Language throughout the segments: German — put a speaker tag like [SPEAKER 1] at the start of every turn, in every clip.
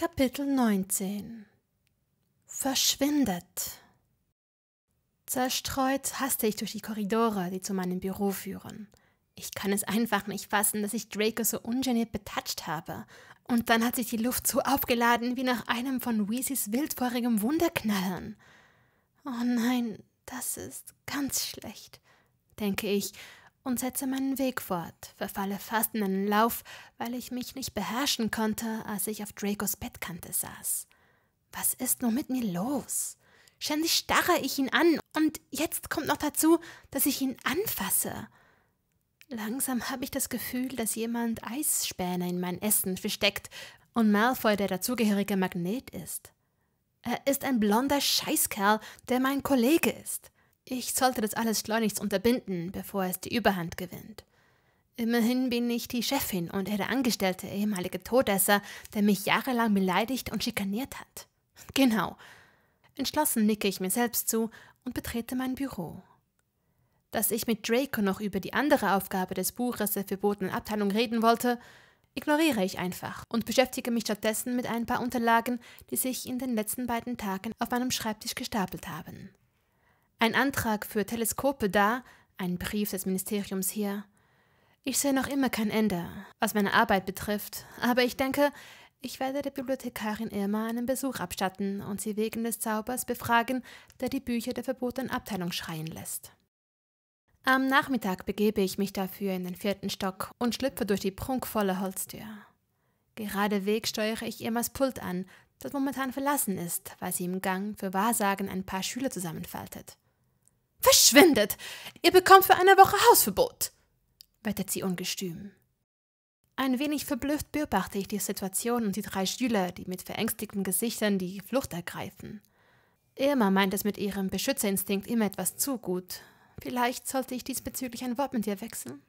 [SPEAKER 1] Kapitel 19 Verschwindet. Zerstreut haste ich durch die Korridore, die zu meinem Büro führen. Ich kann es einfach nicht fassen, dass ich Draco so ungeniert betatscht habe. Und dann hat sich die Luft so aufgeladen wie nach einem von Weezys wildfeurigem Wunderknallern. Oh nein, das ist ganz schlecht, denke ich und setze meinen Weg fort, verfalle fast in einen Lauf, weil ich mich nicht beherrschen konnte, als ich auf Dracos Bettkante saß. Was ist nur mit mir los? Ständig starre ich ihn an, und jetzt kommt noch dazu, dass ich ihn anfasse. Langsam habe ich das Gefühl, dass jemand Eisspäne in mein Essen versteckt und Malfoy der dazugehörige Magnet ist. Er ist ein blonder Scheißkerl, der mein Kollege ist. Ich sollte das alles schleunigst unterbinden, bevor es die Überhand gewinnt. Immerhin bin ich die Chefin und ihre Angestellte, ehemalige Todesser, der mich jahrelang beleidigt und schikaniert hat. Genau. Entschlossen nicke ich mir selbst zu und betrete mein Büro. Dass ich mit Draco noch über die andere Aufgabe des Buches der verbotenen Abteilung reden wollte, ignoriere ich einfach und beschäftige mich stattdessen mit ein paar Unterlagen, die sich in den letzten beiden Tagen auf meinem Schreibtisch gestapelt haben ein Antrag für Teleskope da, ein Brief des Ministeriums hier. Ich sehe noch immer kein Ende, was meine Arbeit betrifft, aber ich denke, ich werde der Bibliothekarin Irma einen Besuch abstatten und sie wegen des Zaubers befragen, der die Bücher der verbotenen Abteilung schreien lässt. Am Nachmittag begebe ich mich dafür in den vierten Stock und schlüpfe durch die prunkvolle Holztür. Geradeweg steuere ich Irmas Pult an, das momentan verlassen ist, weil sie im Gang für Wahrsagen ein paar Schüler zusammenfaltet. Verschwindet! Ihr bekommt für eine Woche Hausverbot! wettet sie ungestüm. Ein wenig verblüfft beobachte ich die Situation und die drei Schüler, die mit verängstigten Gesichtern die Flucht ergreifen. Irma meint es mit ihrem Beschützerinstinkt immer etwas zu gut. Vielleicht sollte ich diesbezüglich ein Wort mit ihr wechseln.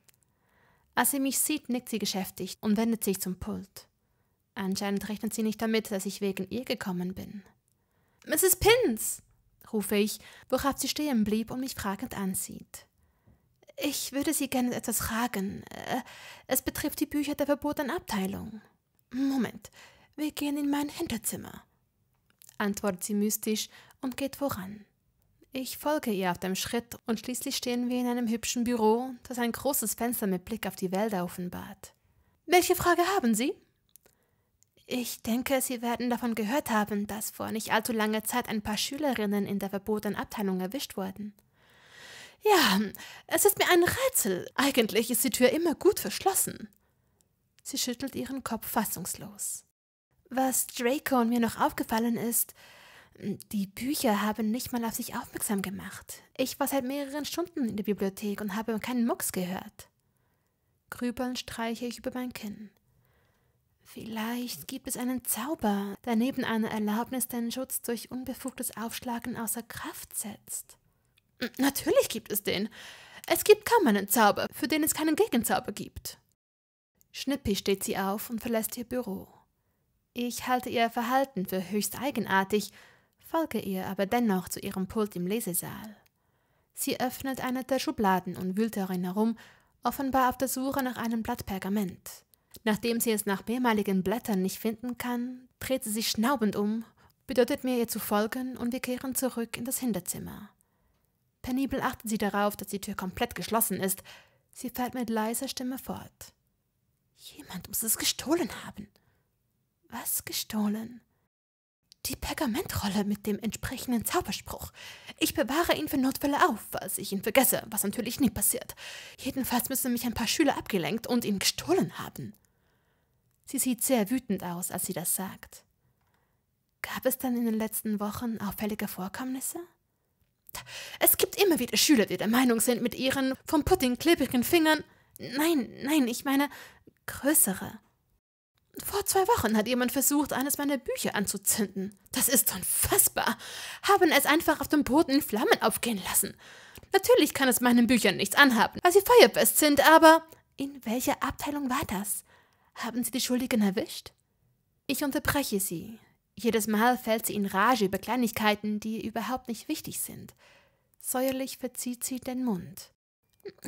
[SPEAKER 1] Als sie mich sieht, nickt sie geschäftigt und wendet sich zum Pult. Anscheinend rechnet sie nicht damit, dass ich wegen ihr gekommen bin. Mrs. Pins! rufe ich, worauf sie stehen blieb und mich fragend ansieht. Ich würde Sie gerne etwas fragen. Äh, es betrifft die Bücher der verbotenen Abteilung. Moment, wir gehen in mein Hinterzimmer, antwortet sie mystisch und geht voran. Ich folge ihr auf dem Schritt und schließlich stehen wir in einem hübschen Büro, das ein großes Fenster mit Blick auf die Wälder offenbart. Welche Frage haben Sie? Ich denke, Sie werden davon gehört haben, dass vor nicht allzu langer Zeit ein paar Schülerinnen in der verbotenen Abteilung erwischt wurden. Ja, es ist mir ein Rätsel. Eigentlich ist die Tür immer gut verschlossen. Sie schüttelt ihren Kopf fassungslos. Was Draco und mir noch aufgefallen ist, die Bücher haben nicht mal auf sich aufmerksam gemacht. Ich war seit mehreren Stunden in der Bibliothek und habe keinen Mucks gehört. Grübeln streiche ich über mein Kinn. Vielleicht gibt es einen Zauber, der neben einer Erlaubnis deinen Schutz durch unbefugtes Aufschlagen außer Kraft setzt. Natürlich gibt es den. Es gibt kaum einen Zauber, für den es keinen Gegenzauber gibt. Schnippi steht sie auf und verlässt ihr Büro. Ich halte ihr Verhalten für höchst eigenartig, folge ihr aber dennoch zu ihrem Pult im Lesesaal. Sie öffnet eine der Schubladen und wühlt darin herum, offenbar auf der Suche nach einem Blatt Pergament. Nachdem sie es nach mehrmaligen Blättern nicht finden kann, dreht sie sich schnaubend um, bedeutet mir ihr zu folgen und wir kehren zurück in das Hinterzimmer. Penibel achtet sie darauf, dass die Tür komplett geschlossen ist. Sie fährt mit leiser Stimme fort. Jemand muss es gestohlen haben. Was gestohlen? Die Pergamentrolle mit dem entsprechenden Zauberspruch. Ich bewahre ihn für Notfälle auf, falls ich ihn vergesse, was natürlich nie passiert. Jedenfalls müssen mich ein paar Schüler abgelenkt und ihn gestohlen haben. Sie sieht sehr wütend aus, als sie das sagt. Gab es dann in den letzten Wochen auffällige Vorkommnisse? Es gibt immer wieder Schüler, die der Meinung sind, mit ihren vom Pudding klebrigen Fingern. Nein, nein, ich meine größere. Vor zwei Wochen hat jemand versucht, eines meiner Bücher anzuzünden. Das ist unfassbar. Haben es einfach auf dem Boden in Flammen aufgehen lassen. Natürlich kann es meinen Büchern nichts anhaben, weil sie feuerfest sind, aber in welcher Abteilung war das? Haben Sie die Schuldigen erwischt? Ich unterbreche Sie. Jedes Mal fällt sie in Rage über Kleinigkeiten, die überhaupt nicht wichtig sind. Säuerlich verzieht sie den Mund.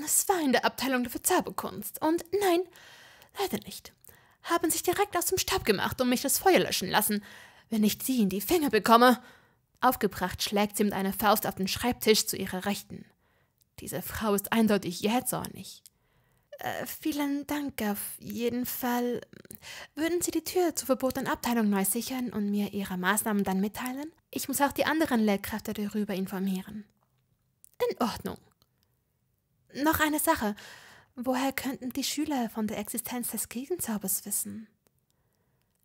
[SPEAKER 1] Es war in der Abteilung der Verzauberkunst. Und nein, leider nicht. Haben sich direkt aus dem Stab gemacht und mich das Feuer löschen lassen. Wenn ich sie in die Finger bekomme. Aufgebracht schlägt sie mit einer Faust auf den Schreibtisch zu ihrer Rechten. Diese Frau ist eindeutig jähzornig. Äh, vielen Dank auf jeden Fall. Würden Sie die Tür zur verbotenen Abteilung neu sichern und mir Ihre Maßnahmen dann mitteilen? Ich muss auch die anderen Lehrkräfte darüber informieren. In Ordnung. Noch eine Sache. Woher könnten die Schüler von der Existenz des Gegenzaubers wissen?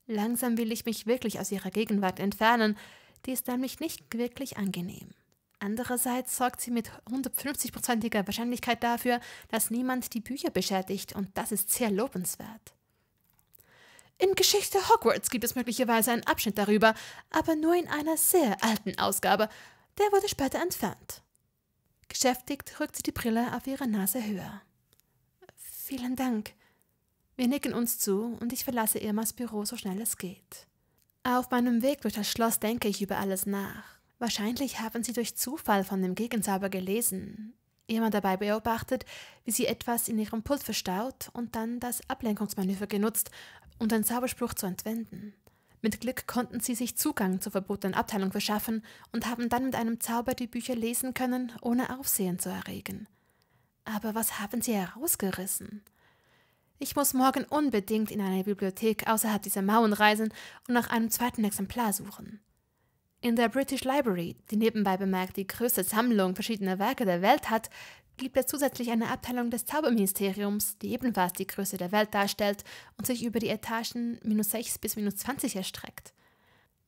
[SPEAKER 1] Langsam will ich mich wirklich aus ihrer Gegenwart entfernen, die ist nämlich nicht wirklich angenehm. Andererseits sorgt sie mit 150-prozentiger Wahrscheinlichkeit dafür, dass niemand die Bücher beschädigt und das ist sehr lobenswert. In Geschichte Hogwarts gibt es möglicherweise einen Abschnitt darüber, aber nur in einer sehr alten Ausgabe. Der wurde später entfernt. Geschäftigt rückt sie die Brille auf ihre Nase höher. Vielen Dank. Wir nicken uns zu und ich verlasse Irmas Büro so schnell es geht. Auf meinem Weg durch das Schloss denke ich über alles nach. Wahrscheinlich haben sie durch Zufall von dem Gegensauber gelesen, jemand dabei beobachtet, wie sie etwas in ihrem Pult verstaut und dann das Ablenkungsmanöver genutzt, um den Zauberspruch zu entwenden. Mit Glück konnten sie sich Zugang zur verbotenen Abteilung verschaffen und haben dann mit einem Zauber die Bücher lesen können, ohne Aufsehen zu erregen. Aber was haben sie herausgerissen? Ich muss morgen unbedingt in eine Bibliothek außerhalb dieser Mauern reisen und nach einem zweiten Exemplar suchen. In der British Library, die nebenbei bemerkt die größte Sammlung verschiedener Werke der Welt hat, gibt es zusätzlich eine Abteilung des Zauberministeriums, die ebenfalls die Größe der Welt darstellt und sich über die Etagen minus 6 bis minus 20 erstreckt.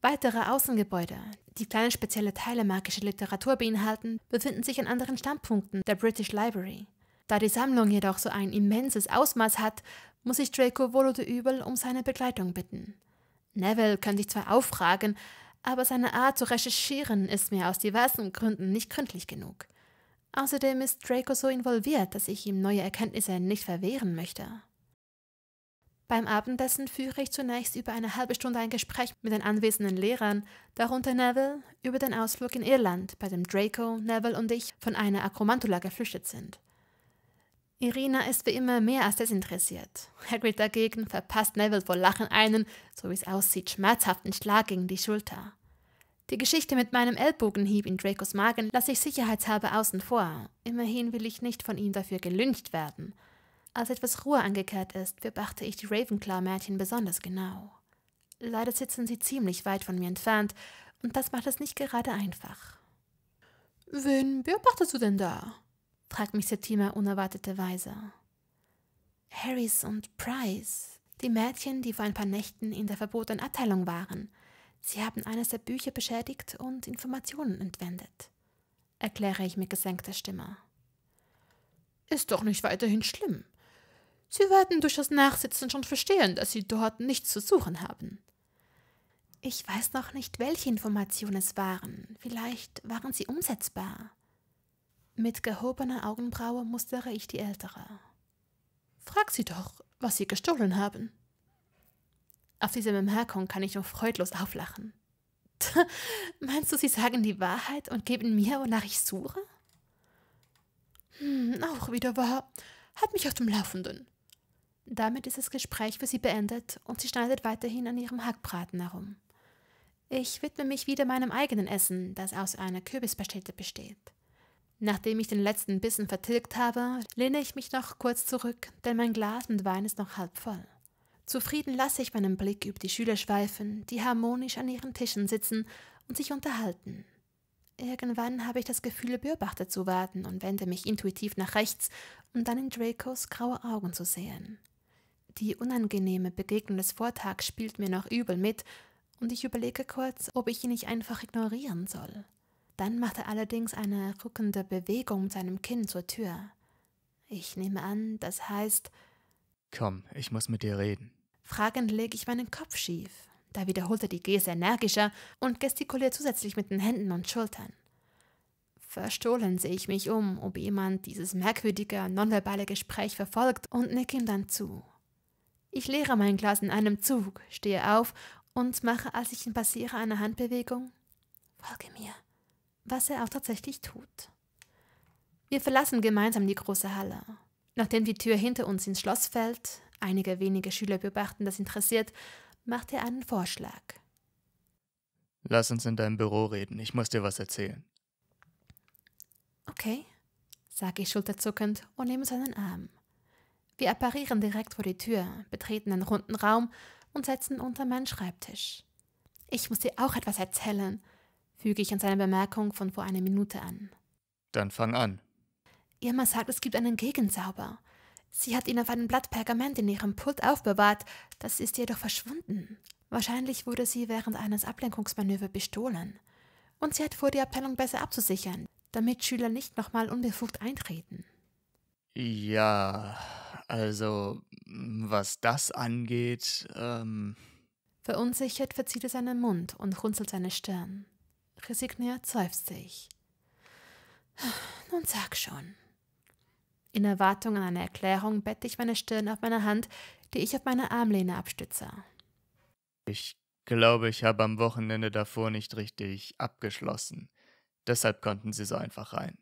[SPEAKER 1] Weitere Außengebäude, die kleine spezielle Teile magischer Literatur beinhalten, befinden sich an anderen Standpunkten der British Library. Da die Sammlung jedoch so ein immenses Ausmaß hat, muss sich Draco wohl oder übel um seine Begleitung bitten. Neville könnte sich zwar auffragen, aber seine Art zu recherchieren ist mir aus diversen Gründen nicht gründlich genug. Außerdem ist Draco so involviert, dass ich ihm neue Erkenntnisse nicht verwehren möchte. Beim Abendessen führe ich zunächst über eine halbe Stunde ein Gespräch mit den anwesenden Lehrern, darunter Neville, über den Ausflug in Irland, bei dem Draco, Neville und ich von einer Akromantula geflüchtet sind. Irina ist wie immer mehr als desinteressiert. Hagrid dagegen verpasst Neville vor Lachen einen, so wie es aussieht, schmerzhaften Schlag gegen die Schulter. Die Geschichte mit meinem Ellbogenhieb in Dracos Magen lasse ich sicherheitshalber außen vor. Immerhin will ich nicht von ihm dafür gelüncht werden. Als etwas Ruhe angekehrt ist, beobachte ich die Ravenclaw-Mädchen besonders genau. Leider sitzen sie ziemlich weit von mir entfernt, und das macht es nicht gerade einfach. Wen beobachtest du denn da? fragt mich Septima unerwarteterweise. Harris und Price, die Mädchen, die vor ein paar Nächten in der verbotenen Abteilung waren. Sie haben eines der Bücher beschädigt und Informationen entwendet, erkläre ich mit gesenkter Stimme. Ist doch nicht weiterhin schlimm. Sie werden durch das Nachsitzen schon verstehen, dass Sie dort nichts zu suchen haben. Ich weiß noch nicht, welche Informationen es waren. Vielleicht waren sie umsetzbar. Mit gehobener Augenbraue mustere ich die Ältere. Frag sie doch, was sie gestohlen haben. Auf diese Bemerkung kann ich nur freudlos auflachen. Meinst du, sie sagen die Wahrheit und geben mir, wonach ich suche? Hm, auch wieder wahr. Hat mich auf dem Laufenden. Damit ist das Gespräch für sie beendet und sie schneidet weiterhin an ihrem Hackbraten herum. Ich widme mich wieder meinem eigenen Essen, das aus einer Kürbispastete besteht. Nachdem ich den letzten Bissen vertilgt habe, lehne ich mich noch kurz zurück, denn mein Glas mit Wein ist noch halb voll. Zufrieden lasse ich meinen Blick über die Schüler schweifen, die harmonisch an ihren Tischen sitzen und sich unterhalten. Irgendwann habe ich das Gefühl, beobachtet zu werden und wende mich intuitiv nach rechts, um dann in Dracos graue Augen zu sehen. Die unangenehme Begegnung des Vortags spielt mir noch übel mit, und ich überlege kurz, ob ich ihn nicht einfach ignorieren soll. Dann macht er allerdings eine ruckende Bewegung mit seinem Kinn zur Tür. Ich nehme an, das heißt.
[SPEAKER 2] Komm, ich muss mit dir reden.
[SPEAKER 1] Fragend lege ich meinen Kopf schief. Da wiederholt er die Gese energischer und gestikuliert zusätzlich mit den Händen und Schultern. Verstohlen sehe ich mich um, ob jemand dieses merkwürdige, nonverbale Gespräch verfolgt und nicke ihm dann zu. Ich leere mein Glas in einem Zug, stehe auf und mache, als ich ihn passiere, eine Handbewegung. Folge mir was er auch tatsächlich tut. Wir verlassen gemeinsam die große Halle. Nachdem die Tür hinter uns ins Schloss fällt, einige wenige Schüler beobachten das interessiert, macht er einen Vorschlag.
[SPEAKER 2] Lass uns in deinem Büro reden, ich muss dir was erzählen.
[SPEAKER 1] Okay, sage ich schulterzuckend und nehme seinen Arm. Wir apparieren direkt vor die Tür, betreten einen runden Raum und setzen unter meinen Schreibtisch. Ich muss dir auch etwas erzählen, füge ich an seine Bemerkung von vor einer Minute an.
[SPEAKER 2] Dann fang an.
[SPEAKER 1] Irma sagt, es gibt einen Gegensauber. Sie hat ihn auf einem Blatt Pergament in ihrem Pult aufbewahrt, das ist jedoch verschwunden. Wahrscheinlich wurde sie während eines Ablenkungsmanöver bestohlen. Und sie hat vor, die Abteilung besser abzusichern, damit Schüler nicht nochmal unbefugt eintreten.
[SPEAKER 2] Ja, also was das angeht, ähm.
[SPEAKER 1] Verunsichert verzieht er seinen Mund und runzelt seine Stirn. Resigniert seufzte ich. Nun sag schon. In Erwartung an eine Erklärung bette ich meine Stirn auf meine Hand, die ich auf meine Armlehne abstütze.
[SPEAKER 2] Ich glaube, ich habe am Wochenende davor nicht richtig abgeschlossen. Deshalb konnten sie so einfach rein.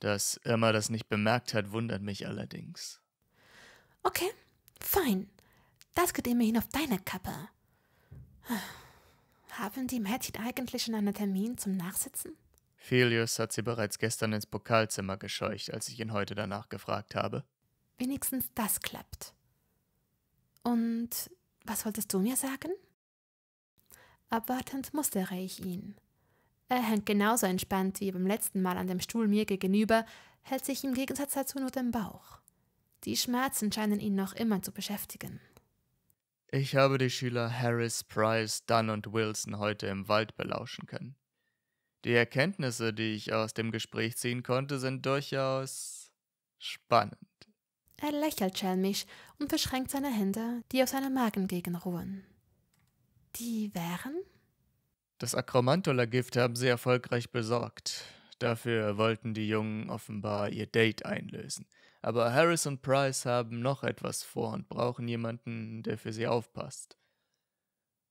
[SPEAKER 2] Dass Irma das nicht bemerkt hat, wundert mich allerdings.
[SPEAKER 1] Okay, fein. Das geht immerhin auf deine Kappe. Haben die Mädchen eigentlich schon einen Termin zum Nachsitzen?
[SPEAKER 2] Felius hat sie bereits gestern ins Pokalzimmer gescheucht, als ich ihn heute danach gefragt habe.
[SPEAKER 1] Wenigstens das klappt. Und was wolltest du mir sagen? Abwartend mustere ich ihn. Er hängt genauso entspannt wie beim letzten Mal an dem Stuhl mir gegenüber, hält sich im Gegensatz dazu nur den Bauch. Die Schmerzen scheinen ihn noch immer zu beschäftigen.
[SPEAKER 2] Ich habe die Schüler Harris, Price, Dunn und Wilson heute im Wald belauschen können. Die Erkenntnisse, die ich aus dem Gespräch ziehen konnte, sind durchaus spannend.
[SPEAKER 1] Er lächelt schelmisch und verschränkt seine Hände, die auf seiner Magengegend ruhen. Die wären?
[SPEAKER 2] Das Akromantula-Gift haben sie erfolgreich besorgt. Dafür wollten die Jungen offenbar ihr Date einlösen. Aber Harris und Price haben noch etwas vor und brauchen jemanden, der für sie aufpasst.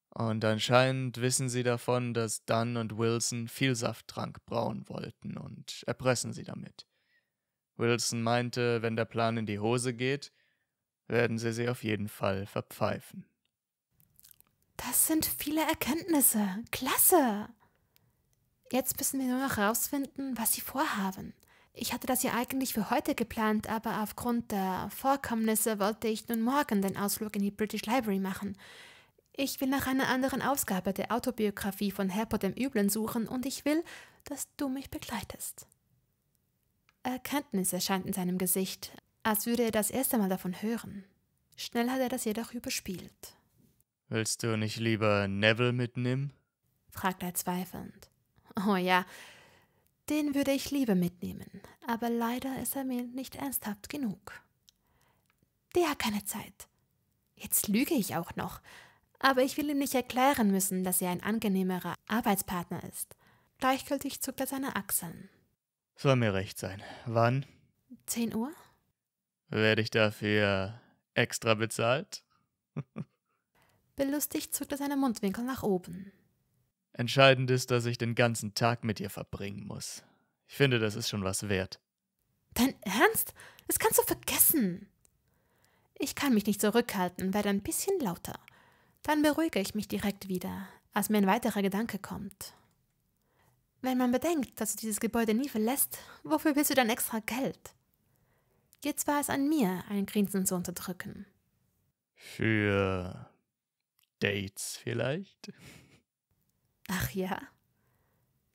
[SPEAKER 2] Und anscheinend wissen sie davon, dass Dunn und Wilson viel Safttrank brauen wollten und erpressen sie damit. Wilson meinte, wenn der Plan in die Hose geht, werden sie sie auf jeden Fall verpfeifen.
[SPEAKER 1] Das sind viele Erkenntnisse. Klasse! Jetzt müssen wir nur noch herausfinden, was sie vorhaben. Ich hatte das ja eigentlich für heute geplant, aber aufgrund der Vorkommnisse wollte ich nun morgen den Ausflug in die British Library machen. Ich will nach einer anderen Ausgabe der Autobiografie von Herbert dem Üblen suchen und ich will, dass du mich begleitest. Erkenntnis erscheint in seinem Gesicht, als würde er das erste Mal davon hören. Schnell hat er das jedoch überspielt.
[SPEAKER 2] Willst du nicht lieber Neville mitnehmen?
[SPEAKER 1] fragt er zweifelnd. Oh ja, den würde ich lieber mitnehmen, aber leider ist er mir nicht ernsthaft genug. Der hat keine Zeit. Jetzt lüge ich auch noch, aber ich will ihm nicht erklären müssen, dass er ein angenehmerer Arbeitspartner ist. Gleichgültig zuckt er seine Achseln.
[SPEAKER 2] Soll mir recht sein. Wann? Zehn Uhr? Werde ich dafür extra bezahlt?
[SPEAKER 1] Belustigt zuckt er seine Mundwinkel nach oben.
[SPEAKER 2] Entscheidend ist, dass ich den ganzen Tag mit dir verbringen muss. Ich finde, das ist schon was wert.
[SPEAKER 1] Dein Ernst? Das kannst du vergessen. Ich kann mich nicht zurückhalten, werde ein bisschen lauter. Dann beruhige ich mich direkt wieder, als mir ein weiterer Gedanke kommt. Wenn man bedenkt, dass du dieses Gebäude nie verlässt, wofür willst du dann extra Geld? Jetzt war es an mir, ein Grinsen zu unterdrücken.
[SPEAKER 2] Für Dates vielleicht?
[SPEAKER 1] Ach ja.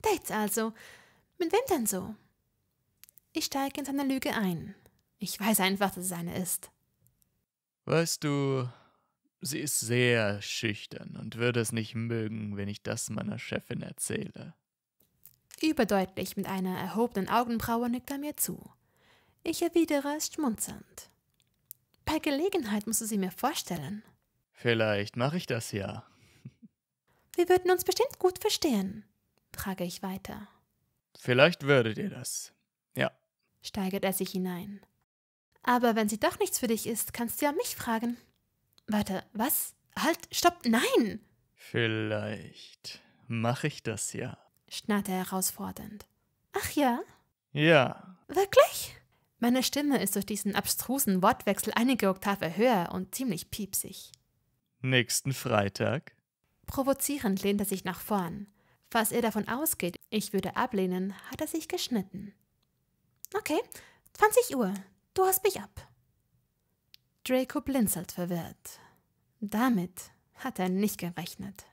[SPEAKER 1] Dates also. Mit wem denn so? Ich steige in seine Lüge ein. Ich weiß einfach, dass es eine ist.
[SPEAKER 2] Weißt du, sie ist sehr schüchtern und würde es nicht mögen, wenn ich das meiner Chefin erzähle.
[SPEAKER 1] Überdeutlich mit einer erhobenen Augenbraue nickt er mir zu. Ich erwidere es schmunzelnd. Bei Gelegenheit musst du sie mir vorstellen.
[SPEAKER 2] Vielleicht mache ich das ja.
[SPEAKER 1] Wir würden uns bestimmt gut verstehen, frage ich weiter.
[SPEAKER 2] Vielleicht würdet ihr das. Ja.
[SPEAKER 1] steigert er sich hinein. Aber wenn sie doch nichts für dich ist, kannst du ja mich fragen. Warte, was? Halt, stopp, nein!
[SPEAKER 2] Vielleicht mache ich das ja,
[SPEAKER 1] schnarrt er herausfordernd. Ach ja?
[SPEAKER 2] Ja.
[SPEAKER 1] Wirklich? Meine Stimme ist durch diesen abstrusen Wortwechsel einige Oktave höher und ziemlich piepsig.
[SPEAKER 2] Nächsten Freitag?
[SPEAKER 1] Provozierend lehnt er sich nach vorn. Falls er davon ausgeht, ich würde ablehnen, hat er sich geschnitten. Okay, 20 Uhr. Du hast mich ab. Draco blinzelt verwirrt. Damit hat er nicht gerechnet.